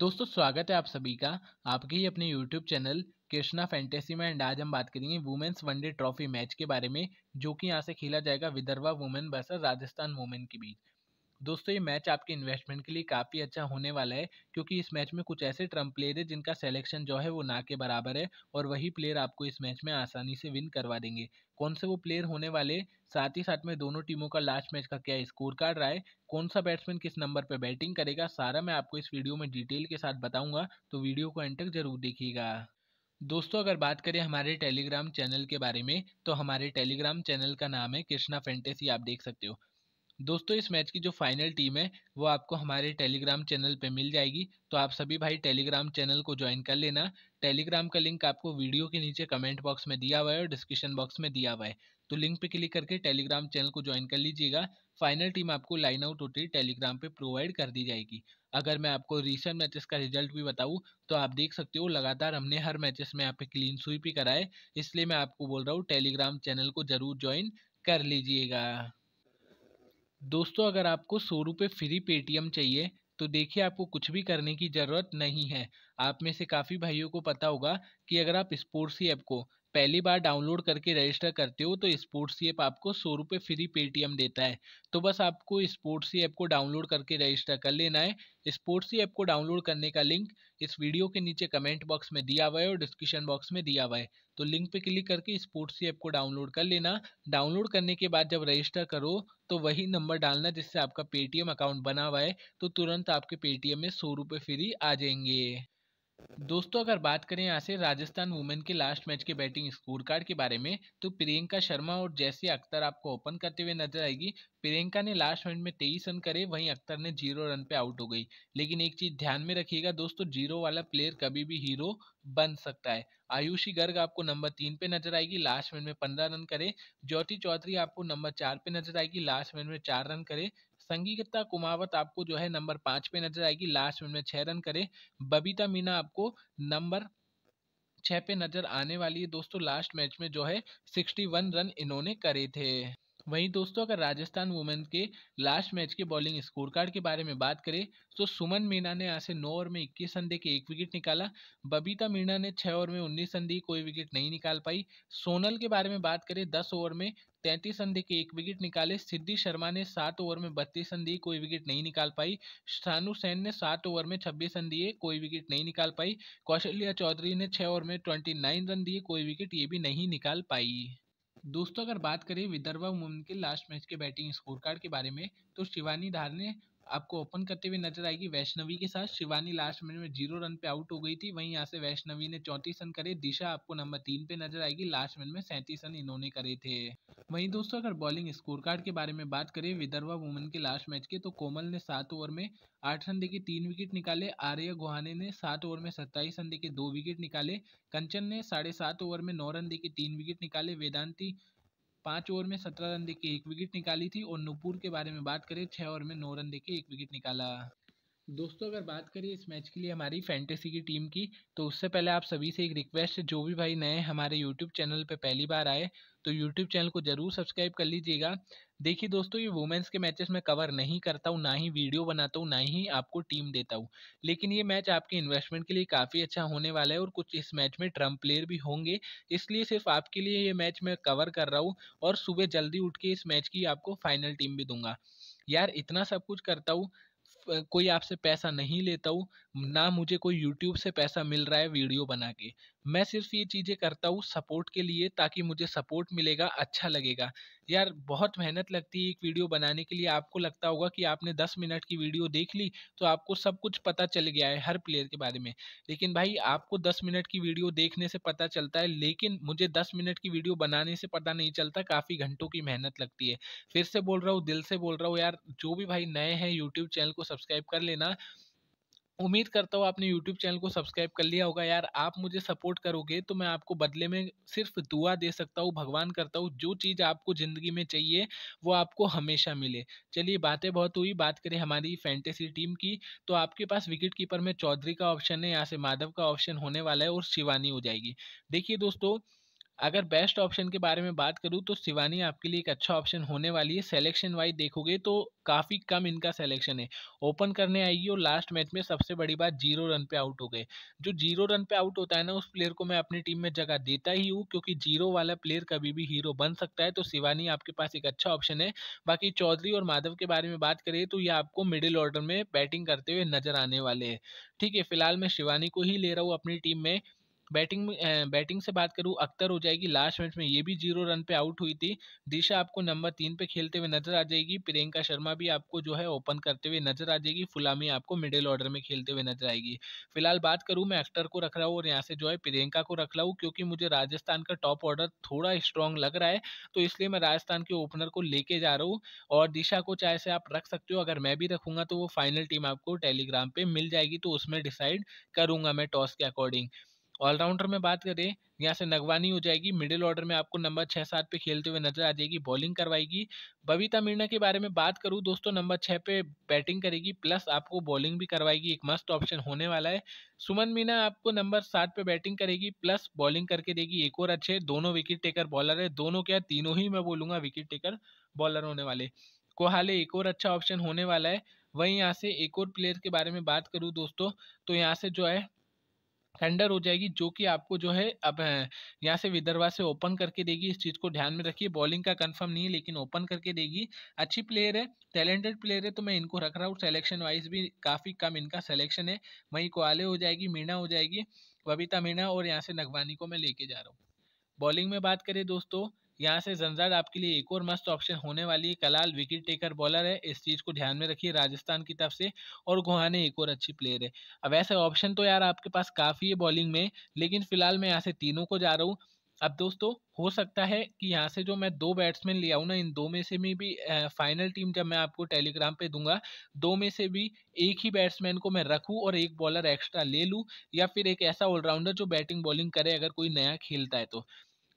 दोस्तों स्वागत है आप सभी का आपके ही अपने YouTube चैनल कृष्णा फैंटेसी में एंड आज हम बात करेंगे वुमेन्स वनडे ट्रॉफी मैच के बारे में जो कि यहाँ से खेला जाएगा Vidarbha women versus Rajasthan women के बीच दोस्तों ये मैच आपके इन्वेस्टमेंट के लिए काफ़ी अच्छा होने वाला है क्योंकि इस मैच में कुछ ऐसे ट्रम्प प्लेयर है जिनका सेलेक्शन जो है वो ना के बराबर है और वही प्लेयर आपको इस मैच में आसानी से विन करवा देंगे कौन से वो प्लेयर होने वाले साथ ही साथ में दोनों टीमों का लास्ट मैच का क्या स्कोर कार्ड रहा है कौन सा बैट्समैन किस नंबर पर बैटिंग करेगा सारा मैं आपको इस वीडियो में डिटेल के साथ बताऊँगा तो वीडियो को एंड तक जरूर देखिएगा दोस्तों अगर बात करें हमारे टेलीग्राम चैनल के बारे में तो हमारे टेलीग्राम चैनल का नाम है कृष्णा फेंटेसी आप देख सकते हो दोस्तों इस मैच की जो फाइनल टीम है वो आपको हमारे टेलीग्राम चैनल पे मिल जाएगी तो आप सभी भाई टेलीग्राम चैनल को ज्वाइन कर लेना टेलीग्राम का लिंक आपको वीडियो के नीचे कमेंट बॉक्स में दिया हुआ है और डिस्क्रिप्शन बॉक्स में दिया हुआ है तो लिंक पे क्लिक करके टेलीग्राम चैनल को ज्वाइन कर लीजिएगा फाइनल टीम आपको लाइन आउट होती टेलीग्राम पर प्रोवाइड कर दी जाएगी अगर मैं आपको रिसेंट मैचेस का रिजल्ट भी बताऊं तो आप देख सकते हो लगातार हमने हर मैचेस में यहाँ पे क्लीन स्वीप ही कराए इसलिए मैं आपको बोल रहा हूँ टेलीग्राम चैनल को जरूर ज्वाइन कर लीजिएगा दोस्तों अगर आपको सौ रुपये फ्री पेटीएम चाहिए तो देखिए आपको कुछ भी करने की ज़रूरत नहीं है आप में से काफ़ी भाइयों को पता होगा कि अगर आप स्पोर्ट्स ही ऐप को पहली बार डाउनलोड करके रजिस्टर करते हो तो स्पोर्ट्स ऐप आपको सौ रुपये फ्री पेटीएम देता है तो बस आपको स्पोर्ट्स ऐप को डाउनलोड करके रजिस्टर कर लेना है स्पोर्ट्स ऐप को डाउनलोड करने का लिंक इस वीडियो के नीचे कमेंट बॉक्स में दिया हुआ है और डिस्क्रिप्शन बॉक्स में दिया हुआ है तो लिंक पे क्लिक करके स्पोर्ट्स ऐप को डाउनलोड कर लेना डाउनलोड करने के बाद जब रजिस्टर करो तो वही नंबर डालना जिससे आपका पेटीएम अकाउंट बना हुआ है तो तुरंत आपके पेटीएम में सौ रुपये फ्री आ जाएंगे दोस्तों अगर बात करें यहाँ से राजस्थान वुमेन के लास्ट मैच के बैटिंग स्कोर कार्ड के बारे में तो प्रियंका शर्मा और जैसी अख्तर आपको ओपन करते हुए नजर आएगी प्रियंका ने लास्ट मिनट में तेईस रन करे वहीं अख्तर ने जीरो रन पे आउट हो गई लेकिन एक चीज ध्यान में रखिएगा दोस्तों जीरो वाला प्लेयर कभी भी हीरो बन सकता है आयुषी गर्ग आपको नंबर तीन पे नजर आएगी लास्ट मिनट में पंद्रह रन करे ज्योति चौधरी आपको नंबर चार पे नजर आएगी लास्ट मिनट में चार रन करे संगीता कुमावत आपको जो है नंबर पांच पे नजर आएगी लास्ट मिनट में छह रन करे बबीता मीना आपको नंबर छह पे नजर आने वाली है दोस्तों लास्ट मैच में जो है सिक्सटी वन रन इन्होंने करे थे वहीं दोस्तों अगर राजस्थान वुमेन्स के लास्ट मैच के बॉलिंग स्कोर कार्ड के बारे में बात करें तो सुमन मीणा ने यहाँ से नौ ओवर में इक्कीस रन दे के एक विकेट निकाला बबीता मीणा ने छः ओवर में उन्नीस रन दी कोई विकेट नहीं निकाल पाई सोनल के बारे में बात करें दस ओवर में तैंतीस रन देकर एक विकेट निकाले सिद्धि शर्मा ने सात ओवर में बत्तीस रन दी कोई विकेट नहीं निकाल पाई शानु सेन ने सात ओवर में छब्बीस रन दिए कोई विकेट नहीं निकाल पाई कौशल्या चौधरी ने छः ओवर में ट्वेंटी नाइन रन दिए कोई विकेट ये भी नहीं निकाल पाई दोस्तों अगर बात करें विदर्भ मुमकिन लास्ट मैच के बैटिंग स्कोर कार्ड के बारे में तो शिवानी धार ने आपको ओपन करते हुए नजर आएगी वैष्णवी के साथ शिवानी लास्ट मिनट में जीरो रन पे आउट हो गई थी वहीं यहाँ से वैष्णवी ने चौंतीस रन करे दिशा आपको नंबर तीन पे नजर आएगी लास्ट मिनट में सैंतीस रन इन्होंने करे थे वहीं दोस्तों अगर बॉलिंग स्कोर कार्ड के बारे में बात करें विदर्भा वुमन के लास्ट मैच के तो कोमल ने सात ओवर में आठ रन देखे तीन विकेट निकाले आर्य गोहाने ने सात ओवर में सत्ताईस रन देखे दो विकेट निकाले कंचन ने साढ़े सात ओवर में नौ रन देखे तीन विकेट निकाले वेदांती पांच ओवर में सत्रह रन देके एक विकेट निकाली थी और नूपुर के बारे में बात करें छह ओवर में नौ रन देके एक विकेट निकाला दोस्तों अगर बात करें इस मैच के लिए हमारी फैंटेसी की टीम की तो उससे पहले आप सभी से एक रिक्वेस्ट है जो भी भाई नए हमारे यूट्यूब चैनल पे पहली बार आए तो यूट्यूब चैनल को ज़रूर सब्सक्राइब कर लीजिएगा देखिए दोस्तों ये वुमेंस के मैचेस मैं कवर नहीं करता हूँ ना ही वीडियो बनाता हूँ ना ही आपको टीम देता हूँ लेकिन ये मैच आपके इन्वेस्टमेंट के लिए काफ़ी अच्छा होने वाला है और कुछ इस मैच में ट्रम्प प्लेयर भी होंगे इसलिए सिर्फ आपके लिए ये मैच मैं कवर कर रहा हूँ और सुबह जल्दी उठ के इस मैच की आपको फाइनल टीम भी दूंगा यार इतना सब कुछ करता हूँ कोई आपसे पैसा नहीं लेता हूँ ना मुझे कोई यूट्यूब से पैसा मिल रहा है वीडियो बना के मैं सिर्फ ये चीज़ें करता हूँ सपोर्ट के लिए ताकि मुझे सपोर्ट मिलेगा अच्छा लगेगा यार बहुत मेहनत लगती है एक वीडियो बनाने के लिए आपको लगता होगा कि आपने दस मिनट की वीडियो देख ली तो आपको सब कुछ पता चल गया है हर प्लेयर के बारे में लेकिन भाई आपको दस मिनट की वीडियो देखने से पता चलता है लेकिन मुझे दस मिनट की वीडियो बनाने से पता नहीं चलता काफ़ी घंटों की मेहनत लगती है फिर से बोल रहा हूँ दिल से बोल रहा हूँ यार जो भी भाई नए हैं यूट्यूब चैनल को सब्सक्राइब कर लेना उम्मीद करता हूँ आपने यूट्यूब चैनल को सब्सक्राइब कर लिया होगा यार आप मुझे सपोर्ट करोगे तो मैं आपको बदले में सिर्फ दुआ दे सकता हूँ भगवान करता हूँ जो चीज़ आपको ज़िंदगी में चाहिए वो आपको हमेशा मिले चलिए बातें बहुत हुई बात करें हमारी फैंटेसी टीम की तो आपके पास विकेट कीपर में चौधरी का ऑप्शन है यहाँ से माधव का ऑप्शन होने वाला है और शिवानी हो जाएगी देखिए दोस्तों अगर बेस्ट ऑप्शन के बारे में बात करूँ तो शिवानी आपके लिए एक अच्छा ऑप्शन होने वाली है सेलेक्शन वाइज देखोगे तो काफ़ी कम इनका सेलेक्शन है ओपन करने आएगी और लास्ट मैच में सबसे बड़ी बात जीरो रन पे आउट हो गए जो जीरो रन पे आउट होता है ना उस प्लेयर को मैं अपनी टीम में जगह देता ही हूँ क्योंकि जीरो वाला प्लेयर कभी भी हीरो बन सकता है तो शिवानी आपके पास एक अच्छा ऑप्शन है बाकी चौधरी और माधव के बारे में बात करें तो ये आपको मिडिल ऑर्डर में बैटिंग करते हुए नजर आने वाले हैं ठीक है फिलहाल मैं शिवानी को ही ले रहा हूँ अपनी टीम में बैटिंग में बैटिंग से बात करूँ अख्तर हो जाएगी लास्ट मैच में ये भी जीरो रन पे आउट हुई थी दिशा आपको नंबर तीन पे खेलते हुए नजर आ जाएगी प्रियंका शर्मा भी आपको जो है ओपन करते हुए नजर आ जाएगी फुलामी आपको मिडिल ऑर्डर में खेलते हुए नजर आएगी फिलहाल बात करूँ मैं अख्तर को रख रहा हूँ और यहाँ से जो है प्रियंका को रख रहा हूँ क्योंकि मुझे राजस्थान का टॉप ऑर्डर थोड़ा स्ट्रांग लग रहा है तो इसलिए मैं राजस्थान के ओपनर को लेके जा रहा हूँ और दिशा को चाहे से आप रख सकते हो अगर मैं भी रखूंगा तो वो फाइनल टीम आपको टेलीग्राम पर मिल जाएगी तो उसमें डिसाइड करूँगा मैं टॉस के अकॉर्डिंग ऑलराउंडर में बात करें यहाँ से नगवानी हो जाएगी मिडिल ऑर्डर में आपको नंबर छः सात पे खेलते हुए नजर आ जाएगी बॉलिंग करवाएगी बबीता मीणा के बारे में बात करूँ दोस्तों नंबर छः पे बैटिंग करेगी प्लस आपको बॉलिंग भी करवाएगी एक मस्त ऑप्शन होने वाला है सुमन मीणा आपको नंबर सात पे बैटिंग करेगी प्लस बॉलिंग करके देगी एक और अच्छे दोनों विकेट टेकर बॉलर है दोनों क्या तीनों ही मैं बोलूँगा विकेट टेकर बॉलर होने वाले कोहाले एक और अच्छा ऑप्शन होने वाला है वहीं यहाँ से एक और प्लेयर के बारे में बात करूँ दोस्तों तो यहाँ से जो है टेंडर हो जाएगी जो कि आपको जो है अब यहाँ से विदर्भा से ओपन करके देगी इस चीज़ को ध्यान में रखिए बॉलिंग का कंफर्म नहीं है लेकिन ओपन करके देगी अच्छी प्लेयर है टैलेंटेड प्लेयर है तो मैं इनको रख रहा हूँ सेलेक्शन वाइज भी काफ़ी कम इनका सेलेक्शन है मई कोआले हो जाएगी मीणा हो जाएगी बबीता मीणा और यहाँ से नगवानी को मैं लेके जा रहा हूँ बॉलिंग में बात करें दोस्तों यहाँ से जंजाड आपके लिए एक और मस्त ऑप्शन होने वाली है कलाल विकेट टेकर बॉलर है इस चीज़ को ध्यान में रखिए राजस्थान की तरफ से और गुहाने एक और अच्छी प्लेयर है अब ऐसे ऑप्शन तो यार आपके पास काफ़ी है बॉलिंग में लेकिन फिलहाल मैं यहाँ से तीनों को जा रहा हूँ अब दोस्तों हो सकता है कि यहाँ से जो मैं दो बैट्समैन ले आऊँ ना इन दो में से में भी फाइनल टीम जब मैं आपको टेलीग्राम पे दूंगा दो में से भी एक ही बैट्समैन को मैं रखूँ और एक बॉलर एक्स्ट्रा ले लूँ या फिर एक ऐसा ऑलराउंडर जो बैटिंग बॉलिंग करे अगर कोई नया खेलता है तो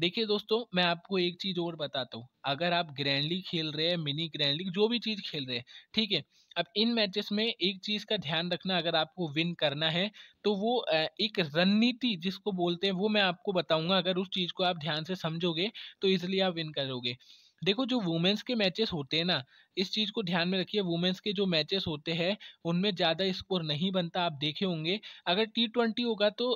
देखिए दोस्तों मैं आपको एक चीज़ और बताता हूँ अगर आप ग्रैंड लीग खेल रहे हैं मिनी ग्रैंड लीग जो भी चीज़ खेल रहे हैं ठीक है अब इन मैचेस में एक चीज़ का ध्यान रखना अगर आपको विन करना है तो वो एक रणनीति जिसको बोलते हैं वो मैं आपको बताऊंगा अगर उस चीज़ को आप ध्यान से समझोगे तो इसलिए आप विन करोगे देखो जो वुमेंस के मैचेस होते हैं ना इस चीज़ को ध्यान में रखिए वुमेंस के जो मैचेस होते हैं उनमें ज़्यादा स्कोर नहीं बनता आप देखे होंगे अगर टी ट्वेंटी होगा तो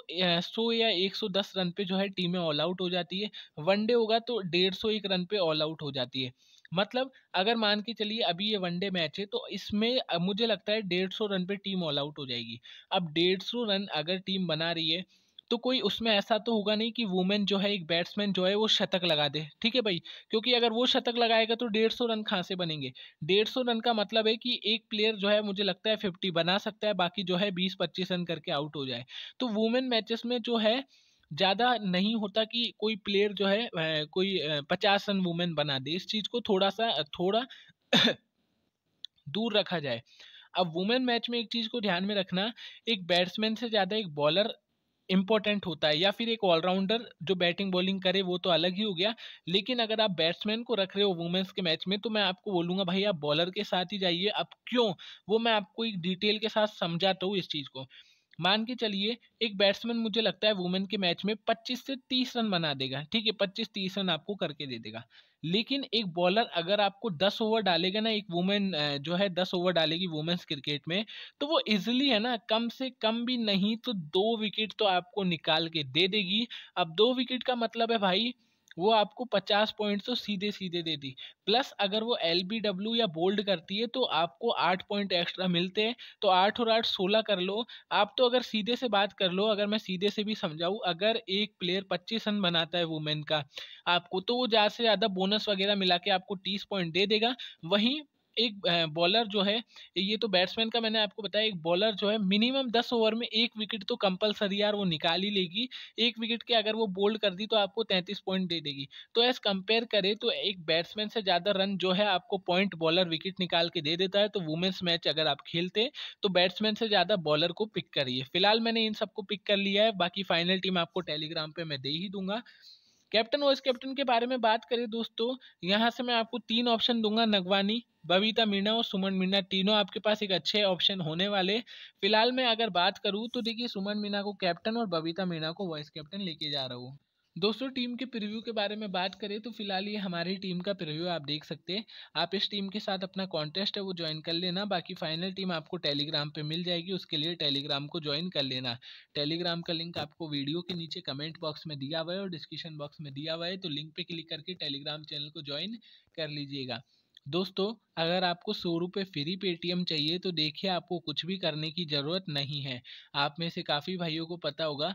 सौ या एक सौ दस रन पे जो है टीमें ऑल आउट हो जाती है वनडे होगा तो डेढ़ सौ एक रन पे ऑल आउट हो जाती है मतलब अगर मान के चलिए अभी ये वनडे मैच है तो इसमें मुझे लगता है डेढ़ सौ रन पर टीम ऑल आउट हो जाएगी अब डेढ़ सौ रन अगर टीम बना रही है तो कोई उसमें ऐसा तो होगा नहीं कि वुमेन जो है एक बैट्समैन जो है वो शतक लगा दे ठीक है भाई क्योंकि अगर वो शतक लगाएगा तो डेढ़ सौ रन कहाँ से बनेंगे डेढ़ सौ रन का मतलब है कि एक प्लेयर जो है मुझे लगता है फिफ्टी बना सकता है बाकी जो है बीस पच्चीस रन करके आउट हो जाए तो वुमेन मैचेस में जो है ज़्यादा नहीं होता कि कोई प्लेयर जो है कोई पचास रन वुमेन बना दे इस चीज़ को थोड़ा सा थोड़ा दूर रखा जाए अब वुमेन मैच में एक चीज़ को ध्यान में रखना एक बैट्समैन से ज़्यादा एक बॉलर इंपॉर्टेंट होता है या फिर एक ऑलराउंडर जो बैटिंग बॉलिंग करे वो तो अलग ही हो गया लेकिन अगर आप बैट्समैन को रख रहे हो वुमेंस के मैच में तो मैं आपको बोलूँगा भाई आप बॉलर के साथ ही जाइए अब क्यों वो मैं आपको एक डिटेल के साथ समझाता हूँ इस चीज़ को मान के चलिए एक बैट्समैन मुझे लगता है वुमेन के मैच में 25 से 30 रन बना देगा ठीक है 25 30 रन आपको करके दे देगा लेकिन एक बॉलर अगर आपको 10 ओवर डालेगा ना एक वुमेन जो है 10 ओवर डालेगी वुमेन्स क्रिकेट में तो वो इजिली है ना कम से कम भी नहीं तो दो विकेट तो आपको निकाल के दे देगी अब दो विकेट का मतलब है भाई वो आपको पचास पॉइंट तो सीधे सीधे दे दी प्लस अगर वो एल बी डब्ल्यू या बोल्ड करती है तो आपको आठ पॉइंट एक्स्ट्रा मिलते हैं तो आठ और आठ सोलह कर लो आप तो अगर सीधे से बात कर लो अगर मैं सीधे से भी समझाऊँ अगर एक प्लेयर पच्चीस रन बनाता है वुमेन का आपको तो वो ज़्यादा से ज़्यादा बोनस वगैरह मिला के आपको तीस पॉइंट दे देगा वहीं एक बॉलर जो है ये तो बैट्समैन का मैंने आपको बताया एक बॉलर जो है मिनिमम दस ओवर में एक विकेट तो कंपलसरी यार वो निकाल ही लेगी एक विकेट के अगर वो बोल्ड कर दी तो आपको तैंतीस पॉइंट दे देगी तो एज कंपेयर करें तो एक बैट्समैन से ज़्यादा रन जो है आपको पॉइंट बॉलर विकेट निकाल के दे देता है तो वुमेन्स मैच अगर आप खेलते तो बैट्समैन से ज़्यादा बॉलर को पिक करिए फिलहाल मैंने इन सबको पिक कर लिया है बाकी फाइनल टीम आपको टेलीग्राम पर मैं दे ही दूंगा कैप्टन वाइस कैप्टन के बारे में बात करें दोस्तों यहाँ से मैं आपको तीन ऑप्शन दूंगा नगवानी बबीता मीणा और सुमन मीणा तीनों आपके पास एक अच्छे ऑप्शन होने वाले फिलहाल मैं अगर बात करूँ तो देखिए सुमन मीणा को कैप्टन और बबीता मीणा को वाइस कैप्टन लेके जा रहा हूँ दोस्तों टीम के प्रीव्यू के बारे में बात करें तो फिलहाल ये हमारी टीम का प्रीव्यू आप देख सकते हैं आप इस टीम के साथ अपना कॉन्टेस्ट है वो ज्वाइन कर लेना बाकी फाइनल टीम आपको टेलीग्राम पे मिल जाएगी उसके लिए टेलीग्राम को ज्वाइन कर लेना टेलीग्राम का लिंक आपको वीडियो के नीचे कमेंट बॉक्स में दिया हुआ है और डिस्क्रिप्शन बॉक्स में दिया हुआ है तो लिंक पर क्लिक करके टेलीग्राम चैनल को ज्वाइन कर लीजिएगा दोस्तों अगर आपको सौ रुपये फ्री पेटीएम चाहिए तो देखिए आपको कुछ भी करने की ज़रूरत नहीं है आप में से काफ़ी भाइयों को पता होगा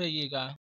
रहिएगा